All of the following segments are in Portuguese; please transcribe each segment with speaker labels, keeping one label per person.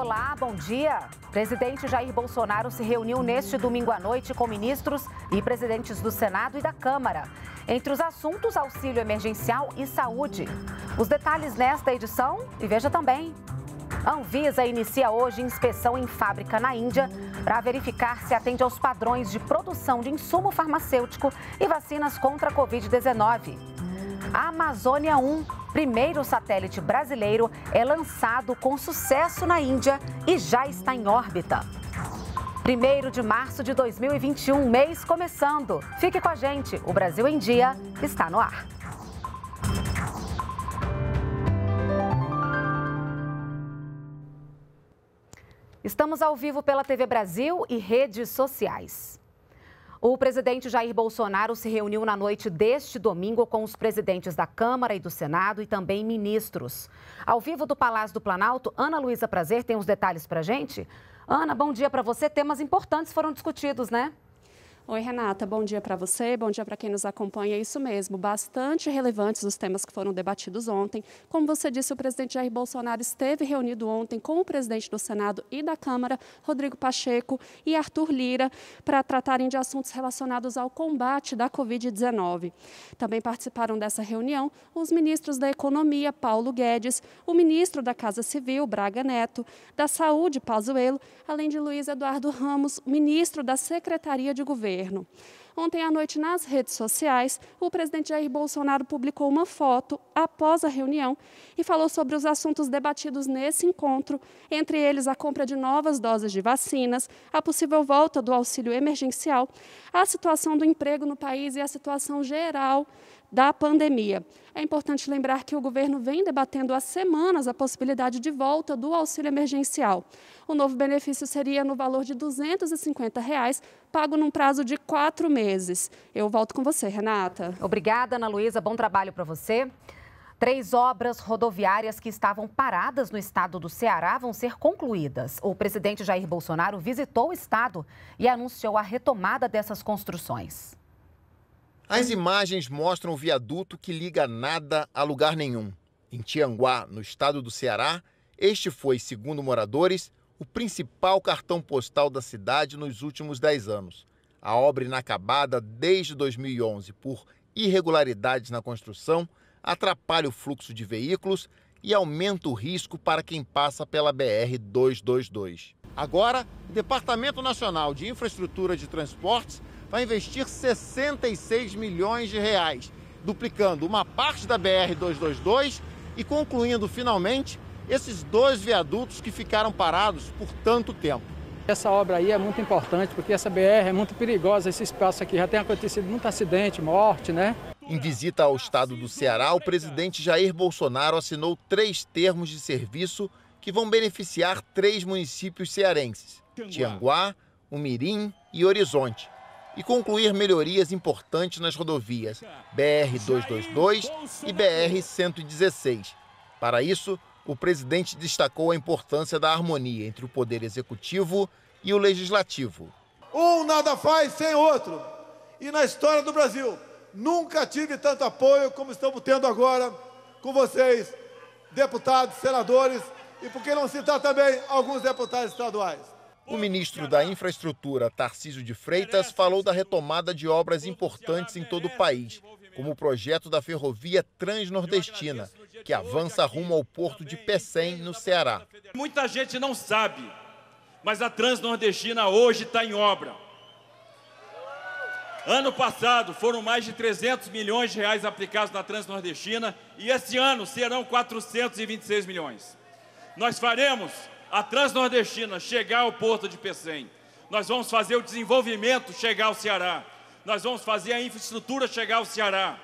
Speaker 1: Olá, bom dia. Presidente Jair Bolsonaro se reuniu neste domingo à noite com ministros e presidentes do Senado e da Câmara. Entre os assuntos, auxílio emergencial e saúde. Os detalhes nesta edição e veja também. A Anvisa inicia hoje inspeção em fábrica na Índia para verificar se atende aos padrões de produção de insumo farmacêutico e vacinas contra a Covid-19. A Amazônia 1, primeiro satélite brasileiro, é lançado com sucesso na Índia e já está em órbita. 1 de março de 2021, mês começando. Fique com a gente, o Brasil em Dia está no ar. Estamos ao vivo pela TV Brasil e redes sociais. O presidente Jair Bolsonaro se reuniu na noite deste domingo com os presidentes da Câmara e do Senado e também ministros. Ao vivo do Palácio do Planalto, Ana Luísa Prazer tem os detalhes para gente. Ana, bom dia para você. Temas importantes foram discutidos, né? Oi, Renata, bom dia para você, bom dia para quem nos acompanha. É isso
Speaker 2: mesmo, bastante relevantes os temas que foram debatidos ontem. Como você disse, o presidente Jair Bolsonaro esteve reunido ontem com o presidente do Senado e da Câmara, Rodrigo Pacheco e Arthur Lira, para tratarem de assuntos relacionados ao combate da Covid-19. Também participaram dessa reunião os ministros da Economia, Paulo Guedes, o ministro da Casa Civil, Braga Neto, da Saúde, Pazuello, além de Luiz Eduardo Ramos, ministro da Secretaria de Governo governo. Ontem à noite, nas redes sociais, o presidente Jair Bolsonaro publicou uma foto após a reunião e falou sobre os assuntos debatidos nesse encontro, entre eles a compra de novas doses de vacinas, a possível volta do auxílio emergencial, a situação do emprego no país e a situação geral da pandemia. É importante lembrar que o governo vem debatendo há semanas a possibilidade de volta do auxílio emergencial. O novo benefício seria no valor de R$ 250,
Speaker 1: reais, pago num prazo de quatro meses. Eu volto com você, Renata. Obrigada, Ana Luísa. Bom trabalho para você. Três obras rodoviárias que estavam paradas no estado do Ceará vão ser concluídas. O presidente Jair Bolsonaro visitou o estado e anunciou a retomada dessas construções.
Speaker 3: As imagens mostram o viaduto que liga nada a lugar nenhum. Em Tianguá, no estado do Ceará, este foi, segundo moradores, o principal cartão postal da cidade nos últimos 10 anos. A obra inacabada desde 2011 por irregularidades na construção atrapalha o fluxo de veículos e aumenta o risco para quem passa pela BR 222. Agora, o Departamento Nacional de Infraestrutura de Transportes vai investir 66 milhões de reais, duplicando uma parte da BR-222 e concluindo finalmente esses dois viadutos que ficaram parados por tanto tempo. Essa obra aí é muito importante porque essa BR é muito perigosa, esse espaço aqui já tem acontecido muito acidente, morte, né? Em visita ao estado do Ceará, o presidente Jair Bolsonaro assinou três termos de serviço que vão beneficiar três municípios cearenses: Tianguá, Umirim e Horizonte e concluir melhorias importantes nas rodovias BR-222 e BR-116. Para isso, o presidente destacou a importância da harmonia entre o poder executivo e o legislativo. Um nada faz sem outro. E na história do Brasil, nunca tive tanto apoio como estamos tendo agora com vocês, deputados, senadores, e por que não citar também alguns deputados estaduais. O ministro da Infraestrutura, Tarcísio de Freitas, falou da retomada de obras importantes em todo o país, como o projeto da ferrovia transnordestina, que avança rumo ao porto de Pecém,
Speaker 4: no Ceará. Muita gente não sabe, mas a transnordestina hoje está em obra. Ano passado foram mais de 300 milhões de reais aplicados na Transnordestina e este ano serão 426 milhões. Nós faremos a Transnordestina chegar ao porto de Pecém. Nós vamos fazer o desenvolvimento chegar ao Ceará. Nós vamos fazer a infraestrutura chegar ao Ceará.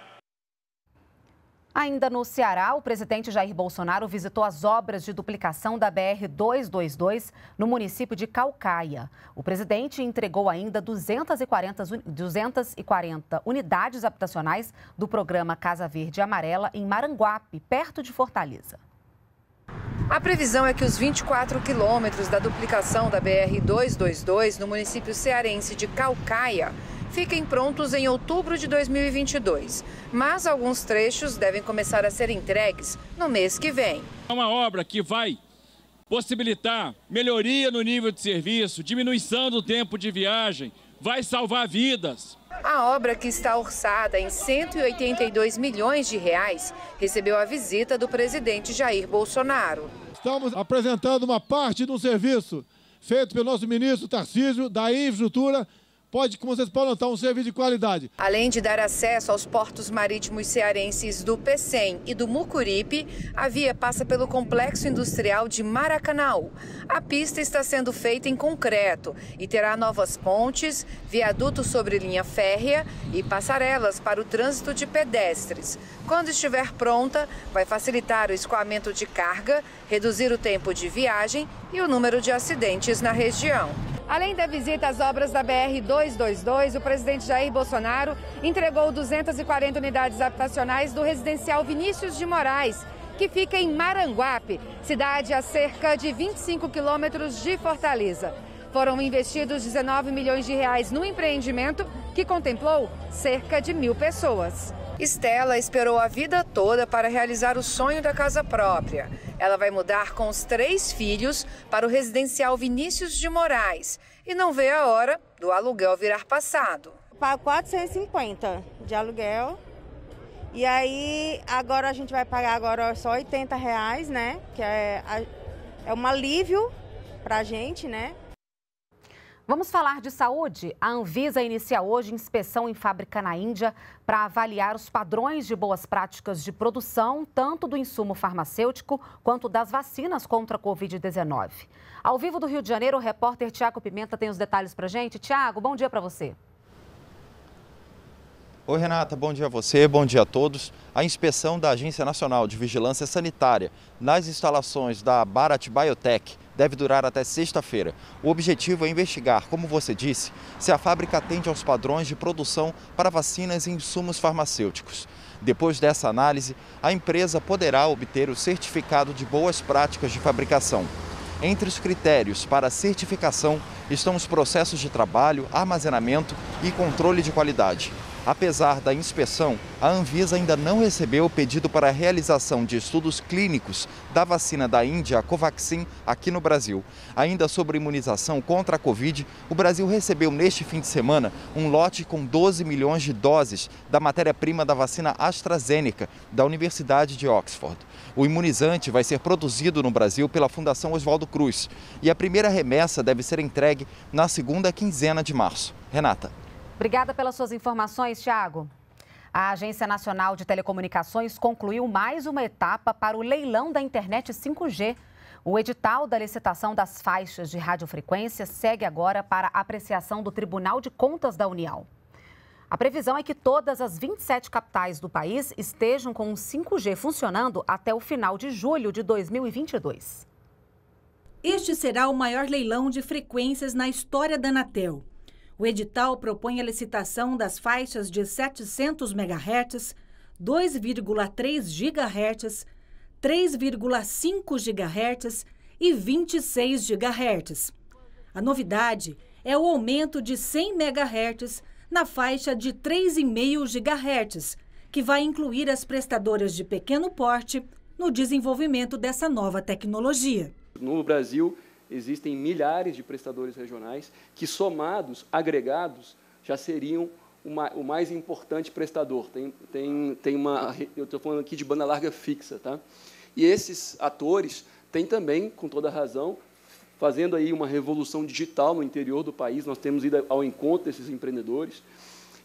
Speaker 1: Ainda no Ceará, o presidente Jair Bolsonaro visitou as obras de duplicação da BR-222 no município de Calcaia. O presidente entregou ainda 240, 240 unidades habitacionais do programa Casa Verde Amarela em Maranguape, perto de Fortaleza.
Speaker 5: A previsão é que os 24 quilômetros da duplicação da BR-222 no município cearense de Calcaia fiquem prontos em outubro de 2022, mas alguns trechos devem começar a ser entregues no mês que vem.
Speaker 4: É uma obra que vai possibilitar melhoria no nível de serviço, diminuição do tempo de viagem, vai salvar vidas.
Speaker 5: A obra, que está orçada em 182 milhões de reais, recebeu a visita do presidente Jair Bolsonaro. Estamos
Speaker 3: apresentando uma parte de um serviço feito pelo nosso ministro Tarcísio da
Speaker 5: infraestrutura pode, como vocês podem notar, um serviço de qualidade. Além de dar acesso aos portos marítimos cearenses do Pecém e do Mucuripe, a via passa pelo complexo industrial de Maracanaú. A pista está sendo feita em concreto e terá novas pontes, viadutos sobre linha férrea e passarelas para o trânsito de pedestres. Quando estiver pronta, vai facilitar o escoamento de carga, reduzir o tempo de viagem e o número de acidentes na região. Além da visita às obras da BR-222, o presidente Jair Bolsonaro entregou 240 unidades habitacionais do residencial Vinícius de Moraes, que fica em Maranguape, cidade a cerca de 25 quilômetros de Fortaleza. Foram investidos 19 milhões de reais no empreendimento, que contemplou cerca de mil pessoas. Estela esperou a vida toda para realizar o sonho da casa própria. Ela vai mudar com os três filhos para o residencial Vinícius de Moraes e não vê a hora
Speaker 1: do aluguel virar
Speaker 5: passado.
Speaker 1: Para 450 de aluguel. E aí agora a gente vai pagar agora só 80 reais, né? Que é, é um alívio para a gente, né? Vamos falar de saúde? A Anvisa inicia hoje inspeção em fábrica na Índia para avaliar os padrões de boas práticas de produção, tanto do insumo farmacêutico quanto das vacinas contra a Covid-19. Ao vivo do Rio de Janeiro, o repórter Tiago Pimenta tem os detalhes para gente. Tiago, bom dia para você.
Speaker 4: Oi, Renata, bom dia a você, bom dia a todos. A inspeção da Agência Nacional de Vigilância Sanitária nas instalações da Bharat Biotech deve durar até sexta-feira. O objetivo é investigar, como você disse, se a fábrica atende aos padrões de produção para vacinas e insumos farmacêuticos. Depois dessa análise, a empresa poderá obter o certificado de boas práticas de fabricação. Entre os critérios para certificação estão os processos de trabalho, armazenamento e controle de qualidade. Apesar da inspeção, a Anvisa ainda não recebeu o pedido para a realização de estudos clínicos da vacina da Índia, Covaxin, aqui no Brasil. Ainda sobre imunização contra a Covid, o Brasil recebeu neste fim de semana um lote com 12 milhões de doses da matéria-prima da vacina AstraZeneca, da Universidade de Oxford. O imunizante vai ser produzido no Brasil pela Fundação Oswaldo Cruz e a primeira remessa deve ser entregue na segunda quinzena de março. Renata.
Speaker 1: Obrigada pelas suas informações, Tiago. A Agência Nacional de Telecomunicações concluiu mais uma etapa para o leilão da internet 5G. O edital da licitação das faixas de radiofrequência segue agora para apreciação do Tribunal de Contas da União. A previsão é que todas as 27 capitais do país estejam com o 5G funcionando até o final de julho de 2022. Este
Speaker 6: será o maior leilão de frequências na história da Anatel. O edital propõe a licitação das faixas de 700 MHz, 2,3 GHz, 3,5 GHz e 26 GHz. A novidade é o aumento de 100 MHz na faixa de 3,5 GHz, que vai incluir as prestadoras de pequeno porte no desenvolvimento dessa nova tecnologia.
Speaker 3: No Brasil, existem milhares de prestadores regionais que, somados, agregados, já seriam uma, o mais importante prestador. Tem, tem, tem uma, eu estou falando aqui de banda larga fixa, tá? E esses atores têm também, com toda razão, fazendo aí uma revolução digital no interior do país. Nós temos ido ao encontro desses empreendedores.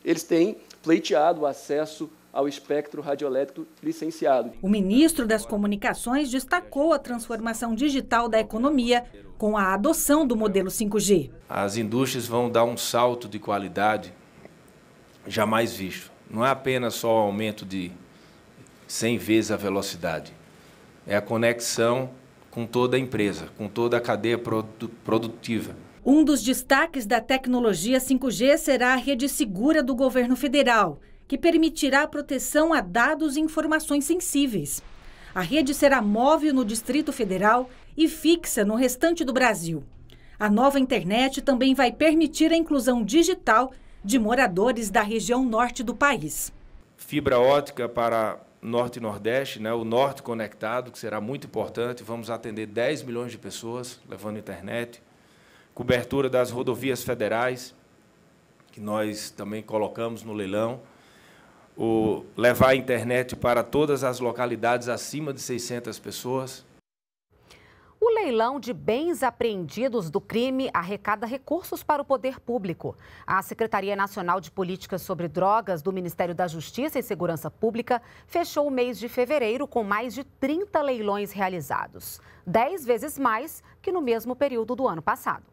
Speaker 3: Eles têm pleiteado o acesso ao espectro radioelétrico licenciado.
Speaker 6: O ministro das Comunicações destacou a transformação digital da economia com a adoção do modelo 5G.
Speaker 4: As indústrias vão dar um salto de qualidade jamais visto. Não é apenas só o aumento de 100 vezes a velocidade, é a conexão com toda a empresa, com toda a cadeia produtiva.
Speaker 6: Um dos destaques da tecnologia 5G será a rede segura do governo federal, que permitirá a proteção a dados e informações sensíveis. A rede será móvel no Distrito Federal e fixa no restante do Brasil. A nova internet também vai permitir a inclusão digital de moradores da região norte do país.
Speaker 4: Fibra ótica para norte e nordeste, né? o norte conectado, que será muito importante. Vamos atender 10 milhões de pessoas levando internet cobertura das rodovias federais, que nós também colocamos no leilão, o levar a internet para todas as localidades acima de 600 pessoas.
Speaker 1: O leilão de bens apreendidos do crime arrecada recursos para o poder público. A Secretaria Nacional de Políticas sobre Drogas do Ministério da Justiça e Segurança Pública fechou o mês de fevereiro com mais de 30 leilões realizados, 10 vezes mais que no mesmo período do ano passado.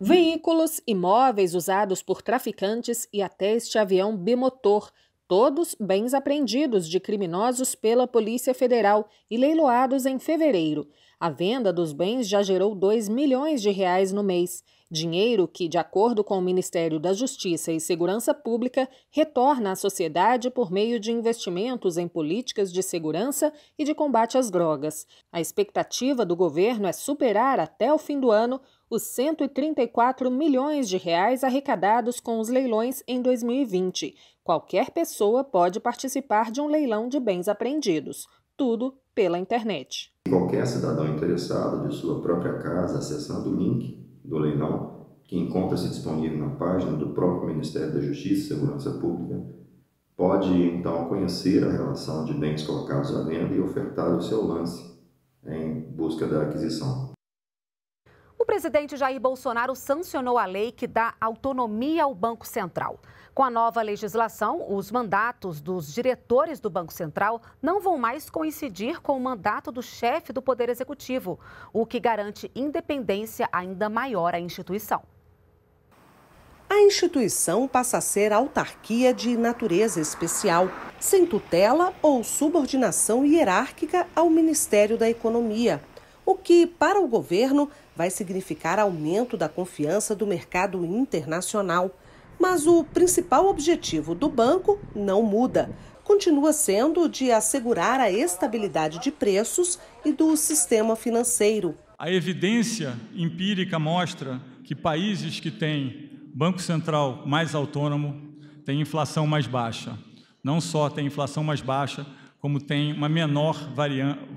Speaker 1: Veículos, imóveis usados por traficantes e até este avião bimotor, todos bens apreendidos de criminosos pela Polícia Federal e leiloados em fevereiro. A venda dos bens já gerou 2 milhões de reais no mês, dinheiro que, de acordo com o Ministério da Justiça e Segurança Pública, retorna à sociedade por meio de investimentos em políticas de segurança e de combate às drogas. A expectativa do governo é superar até o fim do ano os 134 milhões de reais arrecadados com os leilões em 2020. Qualquer pessoa pode participar de um leilão de bens apreendidos, tudo pela internet.
Speaker 4: Qualquer cidadão interessado de sua própria casa acessando o link do leilão, que encontra-se disponível na página do próprio Ministério da Justiça e Segurança Pública, pode então conhecer a relação de bens colocados à venda e ofertar o seu lance em busca da aquisição
Speaker 1: presidente Jair Bolsonaro sancionou a lei que dá autonomia ao Banco Central. Com a nova legislação, os mandatos dos diretores do Banco Central não vão mais coincidir com o mandato do chefe do Poder Executivo, o que garante independência ainda maior à instituição.
Speaker 7: A instituição passa a ser autarquia de natureza especial, sem tutela ou subordinação hierárquica ao Ministério da Economia, o que, para o governo, vai significar aumento da confiança do mercado internacional. Mas o principal objetivo do banco não muda. Continua sendo de assegurar a estabilidade de preços e do sistema financeiro.
Speaker 6: A evidência empírica mostra que países que têm Banco Central mais autônomo têm inflação mais baixa. Não só têm inflação mais baixa, como tem uma menor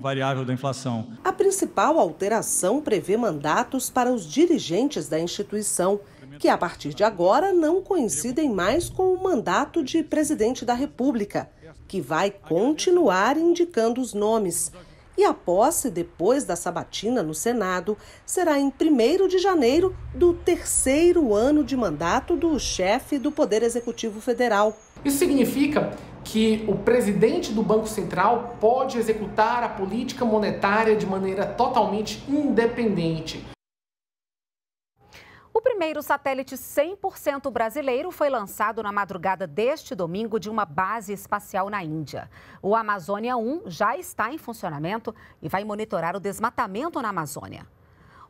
Speaker 6: variável da inflação.
Speaker 7: A principal alteração prevê mandatos para os dirigentes da instituição, que a partir de agora não coincidem mais com o mandato de presidente da República, que vai continuar indicando os nomes. E a posse depois da sabatina no Senado será em 1 de janeiro do terceiro ano de mandato do chefe do Poder Executivo Federal. Isso significa que o presidente do Banco Central pode executar a política monetária de maneira totalmente independente.
Speaker 1: O primeiro satélite 100% brasileiro foi lançado na madrugada deste domingo de uma base espacial na Índia. O Amazônia 1 já está em funcionamento e vai monitorar o desmatamento na Amazônia.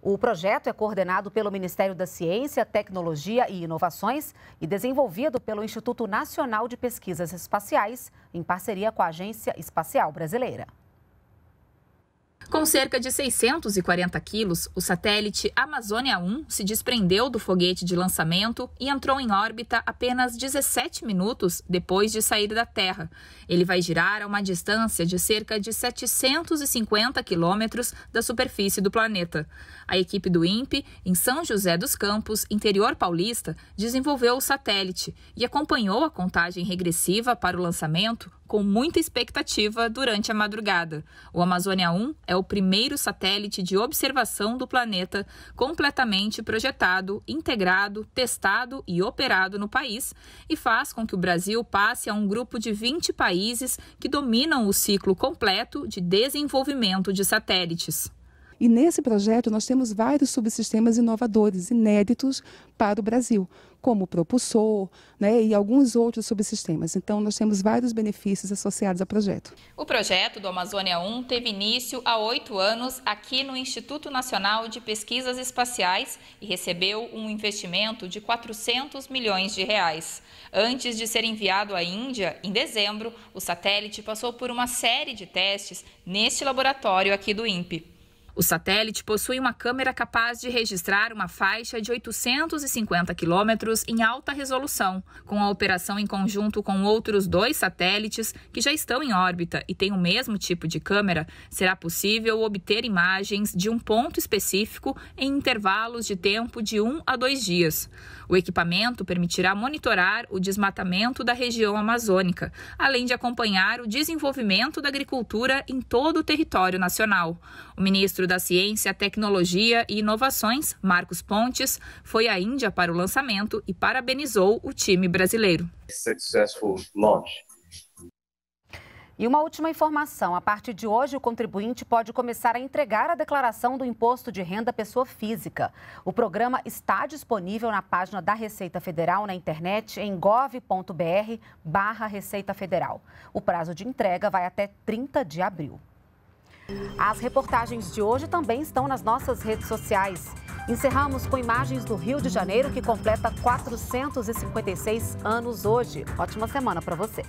Speaker 1: O projeto é coordenado pelo Ministério da Ciência, Tecnologia e Inovações e desenvolvido pelo Instituto Nacional de Pesquisas Espaciais, em
Speaker 8: parceria com a Agência Espacial Brasileira. Com cerca de 640 quilos, o satélite Amazônia 1 se desprendeu do foguete de lançamento e entrou em órbita apenas 17 minutos depois de sair da Terra. Ele vai girar a uma distância de cerca de 750 quilômetros da superfície do planeta. A equipe do INPE, em São José dos Campos, interior paulista, desenvolveu o satélite e acompanhou a contagem regressiva para o lançamento com muita expectativa durante a madrugada. O Amazônia 1 é o primeiro satélite de observação do planeta completamente projetado, integrado, testado e operado no país e faz com que o Brasil passe a um grupo de 20 países que dominam o ciclo completo de desenvolvimento de satélites.
Speaker 5: E nesse projeto nós temos vários subsistemas inovadores, inéditos para o Brasil, como propulsor né, e alguns outros subsistemas. Então, nós temos vários benefícios associados ao projeto.
Speaker 8: O projeto do Amazônia 1 teve início há oito anos aqui no Instituto Nacional de Pesquisas Espaciais e recebeu um investimento de 400 milhões de reais. Antes de ser enviado à Índia, em dezembro, o satélite passou por uma série de testes neste laboratório aqui do INPE. O satélite possui uma câmera capaz de registrar uma faixa de 850 quilômetros em alta resolução, com a operação em conjunto com outros dois satélites que já estão em órbita e têm o mesmo tipo de câmera, será possível obter imagens de um ponto específico em intervalos de tempo de um a dois dias. O equipamento permitirá monitorar o desmatamento da região amazônica, além de acompanhar o desenvolvimento da agricultura em todo o território nacional. O ministro ministro da Ciência, Tecnologia e Inovações, Marcos Pontes, foi à Índia para o lançamento e parabenizou o time brasileiro.
Speaker 1: E uma última informação: a partir de hoje, o contribuinte pode começar a entregar a declaração do Imposto de Renda Pessoa Física. O programa está disponível na página da Receita Federal na internet em gov.br/barra Receita Federal. O prazo de entrega vai até 30 de abril. As reportagens de hoje também estão nas nossas redes sociais. Encerramos com imagens do Rio de Janeiro, que completa 456 anos hoje. Ótima semana para você.